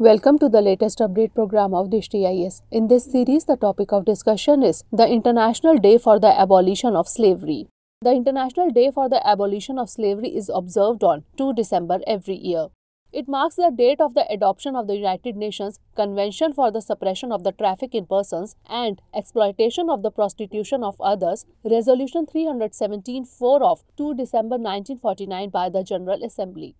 Welcome to the latest update program of Dishti IS. In this series, the topic of discussion is the International Day for the Abolition of Slavery. The International Day for the Abolition of Slavery is observed on 2 December every year. It marks the date of the adoption of the United Nations Convention for the Suppression of the Traffic in Persons and Exploitation of the Prostitution of Others, Resolution 317-4 of 2 December 1949 by the General Assembly.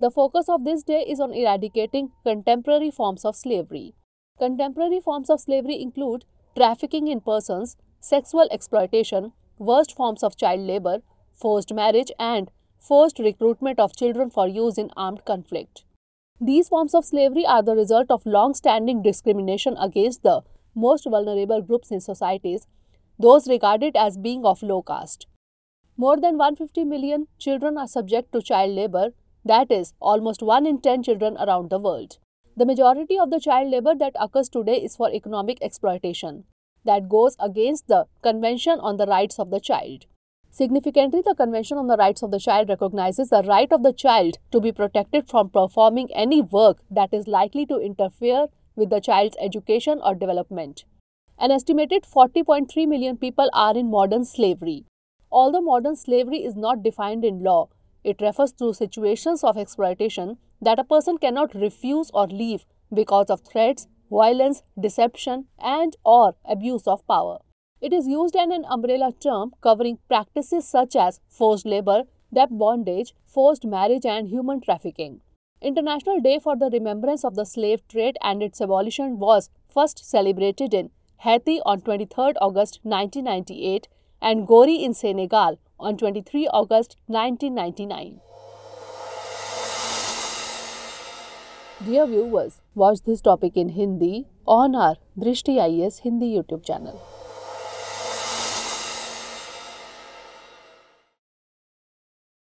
The focus of this day is on eradicating contemporary forms of slavery. Contemporary forms of slavery include trafficking in persons, sexual exploitation, worst forms of child labor, forced marriage, and forced recruitment of children for use in armed conflict. These forms of slavery are the result of long standing discrimination against the most vulnerable groups in societies, those regarded as being of low caste. More than 150 million children are subject to child labor, that is, almost 1 in 10 children around the world. The majority of the child labor that occurs today is for economic exploitation. That goes against the Convention on the Rights of the Child. Significantly, the Convention on the Rights of the Child recognizes the right of the child to be protected from performing any work that is likely to interfere with the child's education or development. An estimated 40.3 million people are in modern slavery. Although modern slavery is not defined in law, it refers to situations of exploitation that a person cannot refuse or leave because of threats, violence, deception, and or abuse of power. It is used as an umbrella term covering practices such as forced labor, debt bondage, forced marriage, and human trafficking. International Day for the Remembrance of the Slave Trade and its Abolition was first celebrated in Haiti on 23 August 1998 and Gori in Senegal on 23 August 1999. Dear viewers, watch this topic in Hindi on our Drishti IS Hindi YouTube channel.